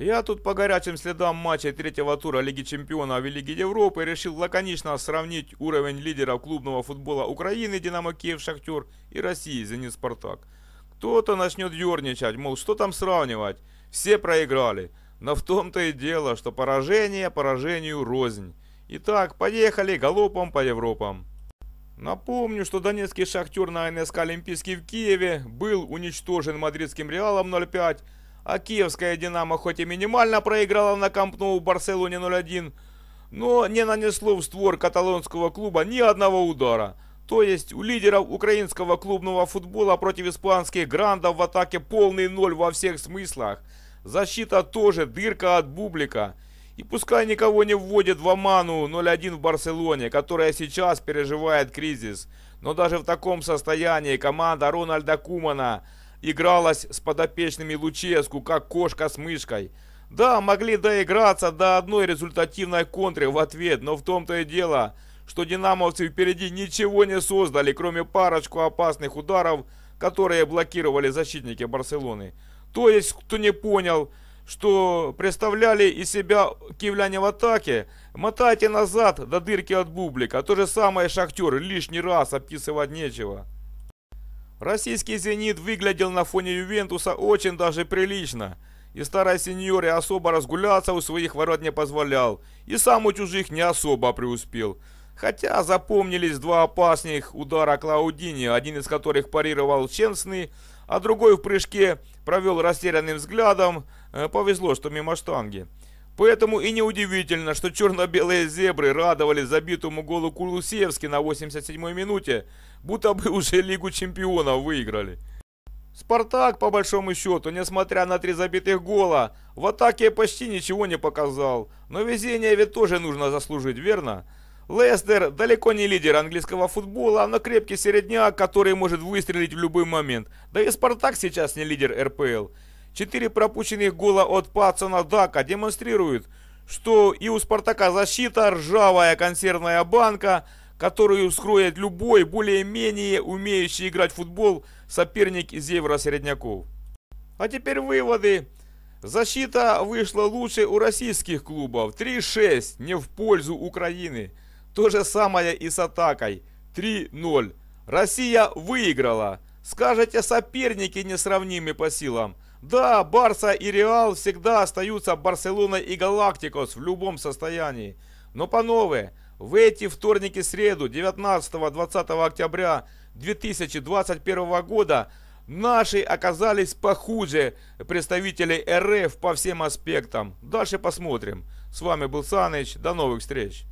Я тут по горячим следам матча третьего тура Лиги Чемпионов и Лиги Европы решил лаконично сравнить уровень лидеров клубного футбола Украины «Динамо Киев» «Шахтер» и России «Зенит Спартак». Кто-то начнет ерничать, мол, что там сравнивать, все проиграли. Но в том-то и дело, что поражение поражению рознь. Итак, поехали галопом по Европам. Напомню, что донецкий «Шахтер» на НСК «Олимпийский» в Киеве был уничтожен мадридским реалом 0:5. А киевская «Динамо» хоть и минимально проиграла на Кампну в Барселоне 0-1, но не нанесло в створ каталонского клуба ни одного удара. То есть у лидеров украинского клубного футбола против испанских грандов в атаке полный ноль во всех смыслах. Защита тоже дырка от бублика. И пускай никого не вводит в Аману 0-1 в Барселоне, которая сейчас переживает кризис. Но даже в таком состоянии команда Рональда Кумана – игралась с подопечными Луческу, как кошка с мышкой. Да, могли доиграться до одной результативной контры в ответ, но в том-то и дело, что динамовцы впереди ничего не создали, кроме парочку опасных ударов, которые блокировали защитники Барселоны. То есть, кто не понял, что представляли из себя киевляне в атаке, мотайте назад до дырки от бублика. То же самое шахтер, лишний раз описывать нечего. Российский «Зенит» выглядел на фоне «Ювентуса» очень даже прилично. И старой сеньоре особо разгуляться у своих ворот не позволял, и сам у чужих не особо преуспел. Хотя запомнились два опасных удара Клаудини, один из которых парировал Ченсный, а другой в прыжке провел растерянным взглядом, э, повезло, что мимо штанги. Поэтому и неудивительно, что черно-белые зебры радовали забитому голу Кулусевски на 87-й минуте, будто бы уже Лигу Чемпионов выиграли. Спартак, по большому счету, несмотря на три забитых гола, в атаке почти ничего не показал. Но везение ведь тоже нужно заслужить, верно? Лестер далеко не лидер английского футбола, но крепкий середняк, который может выстрелить в любой момент. Да и Спартак сейчас не лидер РПЛ. Четыре пропущенных гола от Пацана Дака демонстрируют, что и у Спартака защита ржавая консервная банка, которую скроет любой более-менее умеющий играть в футбол соперник из евро А теперь выводы. Защита вышла лучше у российских клубов. 3-6, не в пользу Украины. То же самое и с атакой. 3-0. Россия выиграла. Скажете, соперники несравнимы по силам. Да, Барса и Реал всегда остаются Барселоной и Галактикос в любом состоянии. Но по новые, в эти вторники среду 19-20 октября 2021 года наши оказались похуже представителей РФ по всем аспектам. Дальше посмотрим. С вами был Саныч. До новых встреч.